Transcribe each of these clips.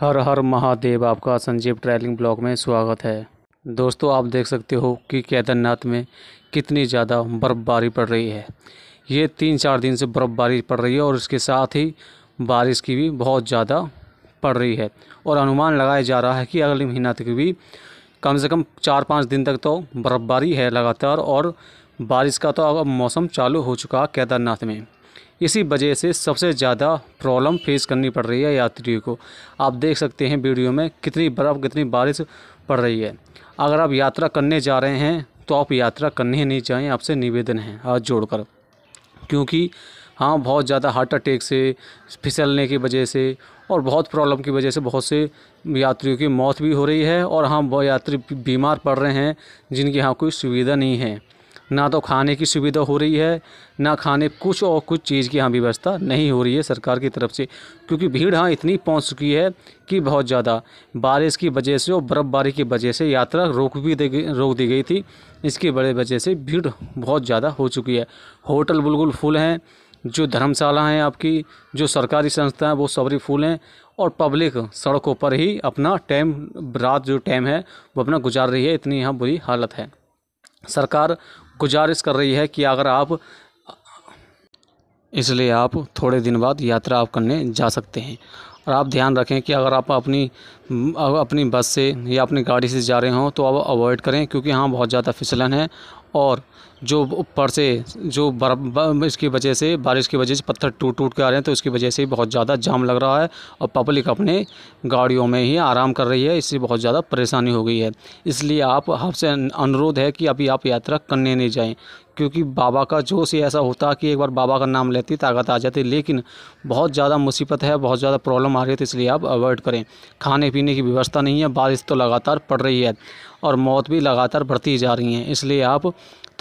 हर हर महादेव आपका Sanjeev travelling blog में स्वागत है दोस्तों आप देख सकते हो कि केदारनाथ में कितनी ज़्यादा बर्फ़बारी पड़ रही है ये तीन चार दिन से बर्फ़बारी पड़ रही है और इसके साथ ही बारिश की भी बहुत ज़्यादा पड़ रही है और अनुमान लगाया जा रहा है कि अगले महीना तक भी कम से कम चार पाँच दिन तक तो बर्फ़बारी है लगातार और बारिश का तो अब मौसम चालू हो चुका केदारनाथ में इसी वजह से सबसे ज़्यादा प्रॉब्लम फेस करनी पड़ रही है यात्रियों को आप देख सकते हैं वीडियो में कितनी बर्फ़ कितनी बारिश पड़ रही है अगर आप यात्रा करने जा रहे हैं तो आप यात्रा करने ही नहीं जाएँ आपसे निवेदन है हाथ जोड़कर क्योंकि हाँ बहुत ज़्यादा हार्ट अटैक से फिसलने की वजह से और बहुत प्रॉब्लम की वजह से बहुत से यात्रियों की मौत भी हो रही है और हाँ यात्री बीमार पड़ रहे हैं जिनकी यहाँ कोई सुविधा नहीं है ना तो खाने की सुविधा हो रही है ना खाने कुछ और कुछ चीज़ की यहाँ व्यवस्था नहीं हो रही है सरकार की तरफ से क्योंकि भीड़ यहाँ इतनी पहुँच चुकी है कि बहुत ज़्यादा बारिश की वजह से और बर्फ़बारी की वजह से यात्रा रोक भी दी रोक दी गई थी इसकी बड़े वजह से भीड़ बहुत ज़्यादा हो चुकी है होटल बिल्कुल फुल हैं जो धर्मशाला हैं आपकी जो सरकारी संस्था हैं वो सबरी फूल हैं और पब्लिक सड़कों पर ही अपना टाइम रात जो टाइम है वो अपना गुजार रही है इतनी यहाँ बुरी हालत है सरकार गुजारिश कर रही है कि अगर आप इसलिए आप थोड़े दिन बाद यात्रा आप करने जा सकते हैं और आप ध्यान रखें कि अगर आप अपनी अपनी बस से या अपनी गाड़ी से जा रहे हों तो आप अवॉइड करें क्योंकि यहाँ बहुत ज़्यादा फिसलन है और जो ऊपर से जो बर्फ इसकी वजह से बारिश की वजह से पत्थर टूट टूट के आ रहे हैं तो इसकी वजह से बहुत ज़्यादा जाम लग रहा है और पब्लिक अपने गाड़ियों में ही आराम कर रही है इससे बहुत ज़्यादा परेशानी हो गई है इसलिए आप आपसे अनुरोध है कि अभी आप यात्रा करने नहीं जाएं क्योंकि बाबा का जोश ही ऐसा होता कि एक बार बाबा का नाम लेती ताकत आ जाती लेकिन बहुत ज़्यादा मुसीबत है बहुत ज़्यादा प्रॉब्लम आ रही है तो इसलिए आप अवॉइड करें खाने पीने की व्यवस्था नहीं है बारिश तो लगातार पड़ रही है और मौत भी लगातार बढ़ती जा रही है इसलिए आप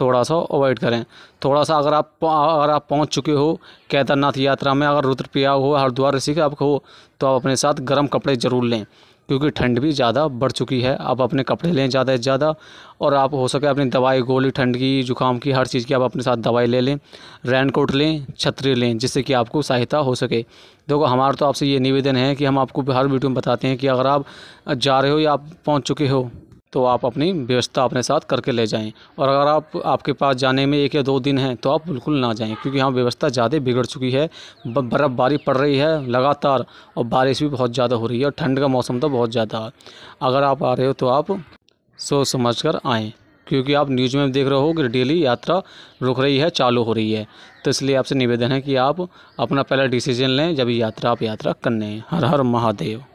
थोड़ा सा अवॉइड करें थोड़ा सा अगर आप अगर आप पहुंच चुके हो केदारनाथ यात्रा में अगर रुद्रप्रयाग हो हरिद्वार ऋषि आप हो तो आप अपने साथ गर्म कपड़े ज़रूर लें क्योंकि ठंड भी ज़्यादा बढ़ चुकी है आप अपने कपड़े लें ज़्यादा से ज़्यादा और आप हो सके अपनी दवाई गोली ठंड की जुकाम की हर चीज़ की आप अपने साथ दवाई ले लें रेनकोट कोट लें छतरी लें जिससे कि आपको सहायता हो सके देखो हमारा तो आपसे ये निवेदन है कि हम आपको हर वीडियो में बताते हैं कि अगर आप जा रहे हो या आप पहुँच चुके हो तो आप अपनी व्यवस्था अपने साथ करके ले जाएं और अगर आप आपके पास जाने में एक या दो दिन हैं तो आप बिल्कुल ना जाएं क्योंकि यहाँ व्यवस्था ज़्यादा बिगड़ चुकी है बर्फ़बारी पड़ रही है लगातार और बारिश भी बहुत ज़्यादा हो रही है और ठंड का मौसम तो बहुत ज़्यादा अगर आप आ रहे हो तो आप सोच समझ कर आएँ क्योंकि आप न्यूज़ में देख रहे हो कि डेली यात्रा रुक रही है चालू हो रही है तो इसलिए आपसे निवेदन है कि आप अपना पहला डिसीजन लें जब यात्रा आप यात्रा करने हर हर महादेव